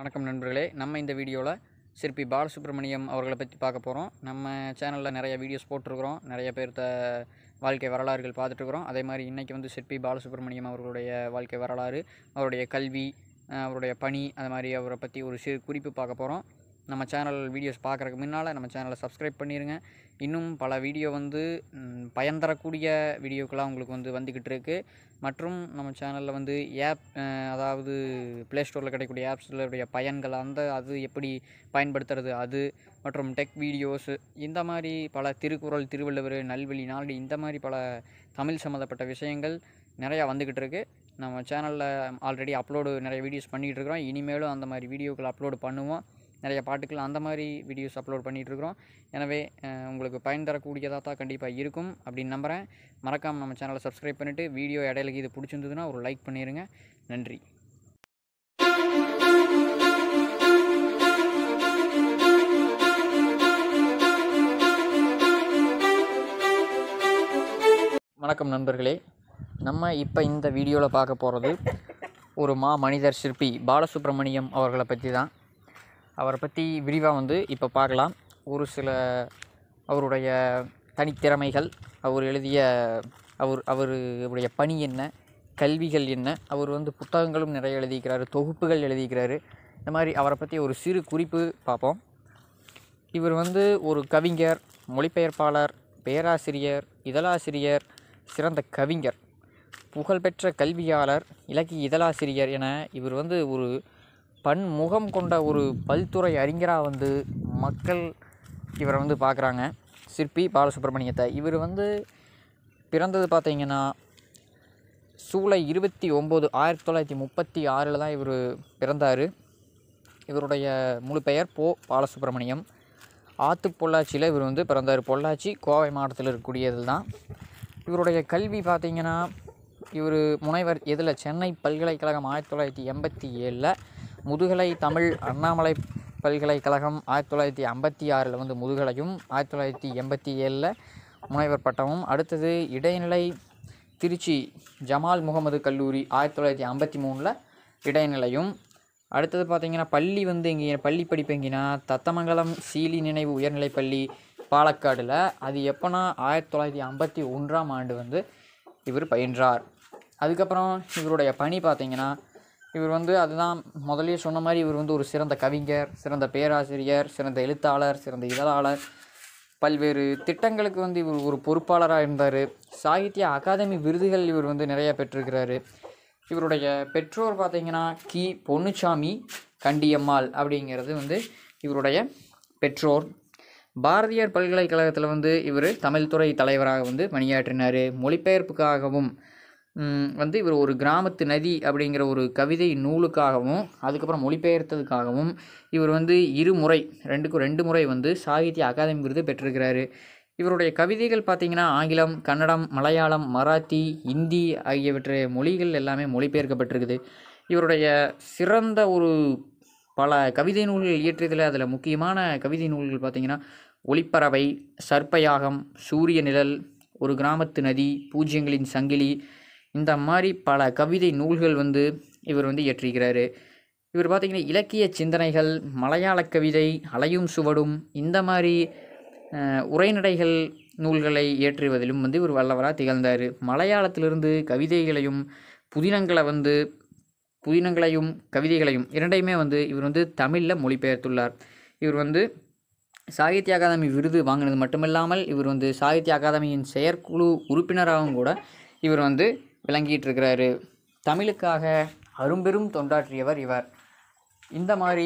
வணக்கம் நண்பர்களே நம்ம இந்த வீடியோவில் சிற்பி பாலசுப்ரமணியம் அவர்களை பற்றி பார்க்க போகிறோம் நம்ம சேனலில் நிறைய வீடியோஸ் போட்டிருக்கிறோம் நிறைய பேர்த்த வாழ்க்கை வரலாறுகள் பார்த்துட்ருக்குறோம் அதே மாதிரி இன்றைக்கி வந்து சிற்பி பாலசுப்ரமணியம் அவர்களுடைய வாழ்க்கை வரலாறு அவருடைய கல்வி அவருடைய பணி அது மாதிரி அவரை பற்றி ஒரு சிறு குறிப்பு பார்க்க போகிறோம் நம்ம சேனல் வீடியோஸ் பார்க்குறக்கு முன்னால் நம்ம சேனலை சப்ஸ்கிரைப் பண்ணிடுங்க இன்னும் பல வீடியோ வந்து பயன் தரக்கூடிய வீடியோக்கெலாம் உங்களுக்கு வந்து வந்துக்கிட்டு இருக்குது மற்றும் நம்ம சேனலில் வந்து ஆப் அதாவது ப்ளே ஸ்டோரில் கிடைக்கக்கூடிய ஆப்ஸ்களுடைய பயன்கள் அந்த அது எப்படி பயன்படுத்துறது அது மற்றும் டெக் வீடியோஸு இந்த மாதிரி பல திருக்குறள் திருவள்ளுவர் நல்வெளி நாடு இந்த மாதிரி பல தமிழ் சம்மந்தப்பட்ட விஷயங்கள் நிறையா வந்துக்கிட்டு இருக்குது நம்ம சேனலில் ஆல்ரெடி அப்லோடு நிறைய வீடியோஸ் பண்ணிகிட்டு இருக்கிறோம் இனிமேலும் அந்த மாதிரி வீடியோக்கள் அப்லோடு பண்ணுவோம் நிறைய பாட்டுக்கள் அந்த மாதிரி வீடியோஸ் அப்லோட் பண்ணிகிட்ருக்குறோம் எனவே உங்களுக்கு பயன் தரக்கூடியதாக தான் கண்டிப்பாக இருக்கும் அப்படின்னு நம்புகிறேன் மறக்காமல் நம்ம சேனலை சப்ஸ்கிரைப் பண்ணிவிட்டு வீடியோ இடையிலக்கு இது பிடிச்சிருந்ததுன்னா ஒரு லைக் பண்ணிடுங்க நன்றி வணக்கம் நண்பர்களே நம்ம இப்போ இந்த வீடியோவில் பார்க்க போகிறது ஒரு மா மனிதர் சிற்பி பாலசுப்ரமணியம் அவர்களை பற்றி தான் அவரை பற்றி விரிவாக வந்து இப்போ பார்க்கலாம் ஒரு சில அவருடைய தனித்திறமைகள் அவர் எழுதிய அவர் அவருடைய பணி என்ன கல்விகள் என்ன அவர் வந்து புத்தகங்களும் நிறைய எழுதியிருக்கிறாரு தொகுப்புகள் எழுதியிருக்கிறாரு இந்த மாதிரி அவரை பற்றி ஒரு சிறு குறிப்பு பார்ப்போம் இவர் வந்து ஒரு கவிஞர் மொழிபெயர்ப்பாளர் பேராசிரியர் இதழாசிரியர் சிறந்த கவிஞர் புகழ்பெற்ற கல்வியாளர் இலக்கிய இதழாசிரியர் என இவர் வந்து ஒரு பன்முகம் கொண்ட ஒரு பல்துறை அறிஞராக வந்து மக்கள் இவரை வந்து பார்க்குறாங்க சிற்பி பாலசுப்ரமணியத்தை இவர் வந்து பிறந்தது பார்த்திங்கன்னா சூலை இருபத்தி ஒம்பது ஆயிரத்தி தொள்ளாயிரத்தி முப்பத்தி ஆறில் தான் இவர் பிறந்தார் இவருடைய முழு பெயர் போ பாலசுப்ரமணியம் ஆத்து பொள்ளாச்சியில் இவர் வந்து பிறந்தார் பொள்ளாச்சி கோவை மாவட்டத்தில் இருக்கக்கூடியது தான் இவருடைய கல்வி பார்த்திங்கன்னா இவர் முனைவர் இதில் சென்னை பல்கலைக்கழகம் ஆயிரத்தி தொள்ளாயிரத்தி எண்பத்தி ஏழில் முதுகலை தமிழ் அண்ணாமலை பல்கலைக்கழகம் ஆயிரத்தி தொள்ளாயிரத்தி ஐம்பத்தி ஆறில் வந்து முதுகலையும் ஆயிரத்தி தொள்ளாயிரத்தி எண்பத்தி ஏழில் முனைவர் பட்டமும் அடுத்தது இடைநிலை திருச்சி ஜமால் முகமது கல்லூரி ஆயிரத்தி தொள்ளாயிரத்தி ஐம்பத்தி மூணில் இடைநிலையும் அடுத்தது பார்த்திங்கன்னா பள்ளி வந்து இங்கே பள்ளி படிப்பு எங்கேனா தத்தமங்கலம் சீலி நினைவு உயர்நிலை பள்ளி பாலக்காடில் அது எப்போனா ஆயிரத்தி தொள்ளாயிரத்தி ஐம்பத்தி ஒன்றாம் ஆண்டு வந்து இவர் பயின்றார் அதுக்கப்புறம் இவருடைய பணி பார்த்திங்கன்னா இவர் வந்து அதுதான் முதலே சொன்ன மாதிரி இவர் வந்து ஒரு சிறந்த கவிஞர் சிறந்த பேராசிரியர் சிறந்த எழுத்தாளர் சிறந்த இதழாளர் பல்வேறு திட்டங்களுக்கு வந்து இவர் ஒரு பொறுப்பாளராக இருந்தார் சாகித்ய அகாதமி விருதுகள் இவர் வந்து நிறையா பெற்றிருக்கிறாரு இவருடைய பெற்றோர் பார்த்திங்கன்னா கி பொன்னுச்சாமி கண்டியம்மாள் அப்படிங்கிறது வந்து இவருடைய பெற்றோர் பாரதியார் பல்கலைக்கழகத்தில் வந்து இவர் தமிழ்துறை தலைவராக வந்து பணியாற்றினார் மொழிபெயர்ப்புக்காகவும் வந்து இவர் ஒரு கிராமத்து நதி அப்படிங்கிற ஒரு கவிதை நூலுக்காகவும் அதுக்கப்புறம் மொழிபெயர்த்ததுக்காகவும் இவர் வந்து இருமுறை ரெண்டுக்கும் ரெண்டு முறை வந்து சாகித்ய அகாதமி விருது பெற்றிருக்கிறாரு இவருடைய கவிதைகள் பார்த்திங்கன்னா ஆங்கிலம் கன்னடம் மலையாளம் மராத்தி இந்தி ஆகியவற்றை மொழிகள் எல்லாமே மொழிபெயர்க்கப்பட்டிருக்குது இவருடைய சிறந்த ஒரு பல கவிதை நூல்கள் இயற்றியதில் அதில் முக்கியமான கவிதை நூல்கள் பார்த்திங்கன்னா ஒளிப்பறவை சர்ப்பயாகம் சூரிய நிழல் ஒரு கிராமத்து நதி பூஜ்யங்களின் சங்கிலி இந்த மாதிரி பல கவிதை நூல்கள் வந்து இவர் வந்து இயற்றிருக்கிறார் இவர் பார்த்திங்கன்னா இலக்கிய சிந்தனைகள் மலையாள கவிதை அலையும் சுவடும் இந்த மாதிரி உரைநடைகள் நூல்களை இயற்றுவதிலும் வந்து இவர் வல்லவராக திகழ்ந்தார் மலையாளத்திலிருந்து கவிதைகளையும் புதினங்களை வந்து புதினங்களையும் கவிதைகளையும் இரண்டையுமே வந்து இவர் வந்து தமிழில் மொழிபெயர்த்துள்ளார் இவர் வந்து சாகித்ய அகாதமி விருது வாங்கினது மட்டுமில்லாமல் இவர் வந்து சாகித்ய அகாதமியின் செயற்குழு உறுப்பினராகவும் கூட இவர் வந்து விளங்கிட்டு இருக்கிறாரு தமிழுக்காக அரும்பெரும் தொண்டாற்றியவர் இவர் இந்த மாதிரி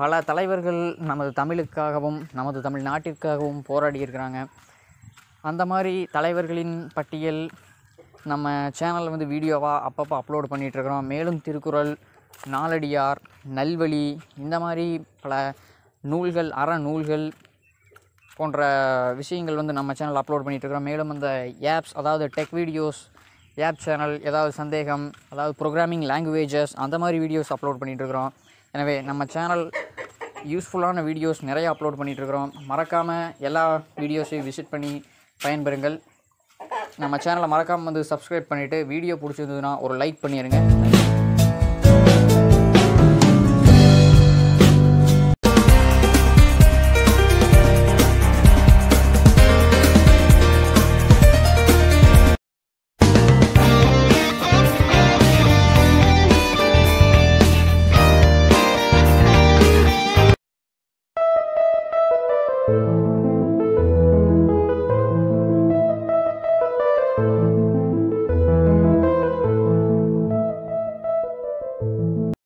பல தலைவர்கள் நமது தமிழுக்காகவும் நமது தமிழ் நாட்டிற்காகவும் போராடி இருக்கிறாங்க அந்த மாதிரி தலைவர்களின் பட்டியல் நம்ம சேனலில் வந்து வீடியோவாக அப்பப்போ அப்லோடு பண்ணிகிட்ருக்குறோம் மேலும் திருக்குறள் நாலடியார் நல்வழி இந்த மாதிரி பல நூல்கள் அற நூல்கள் போன்ற விஷயங்கள் வந்து நம்ம சேனல் அப்லோட் பண்ணிகிட்ருக்குறோம் மேலும் அந்த ஆப்ஸ் அதாவது டெக் வீடியோஸ் ஆப் சேனல் ஏதாவது சந்தேகம் அதாவது ப்ரோக்ராமிங் லாங்குவேஜஸ் அந்த மாதிரி வீடியோஸ் அப்லோட் பண்ணிகிட்ருக்குறோம் எனவே நம்ம சேனல் யூஸ்ஃபுல்லான வீடியோஸ் நிறையா அப்லோட் பண்ணிகிட்ருக்குறோம் மறக்காமல் எல்லா வீடியோஸையும் விசிட் பண்ணி பயன்பெறுங்கள் நம்ம சேனலை மறக்காமல் வந்து சப்ஸ்கிரைப் பண்ணிவிட்டு வீடியோ பிடிச்சிருந்ததுன்னா ஒரு லைக் பண்ணிடுங்க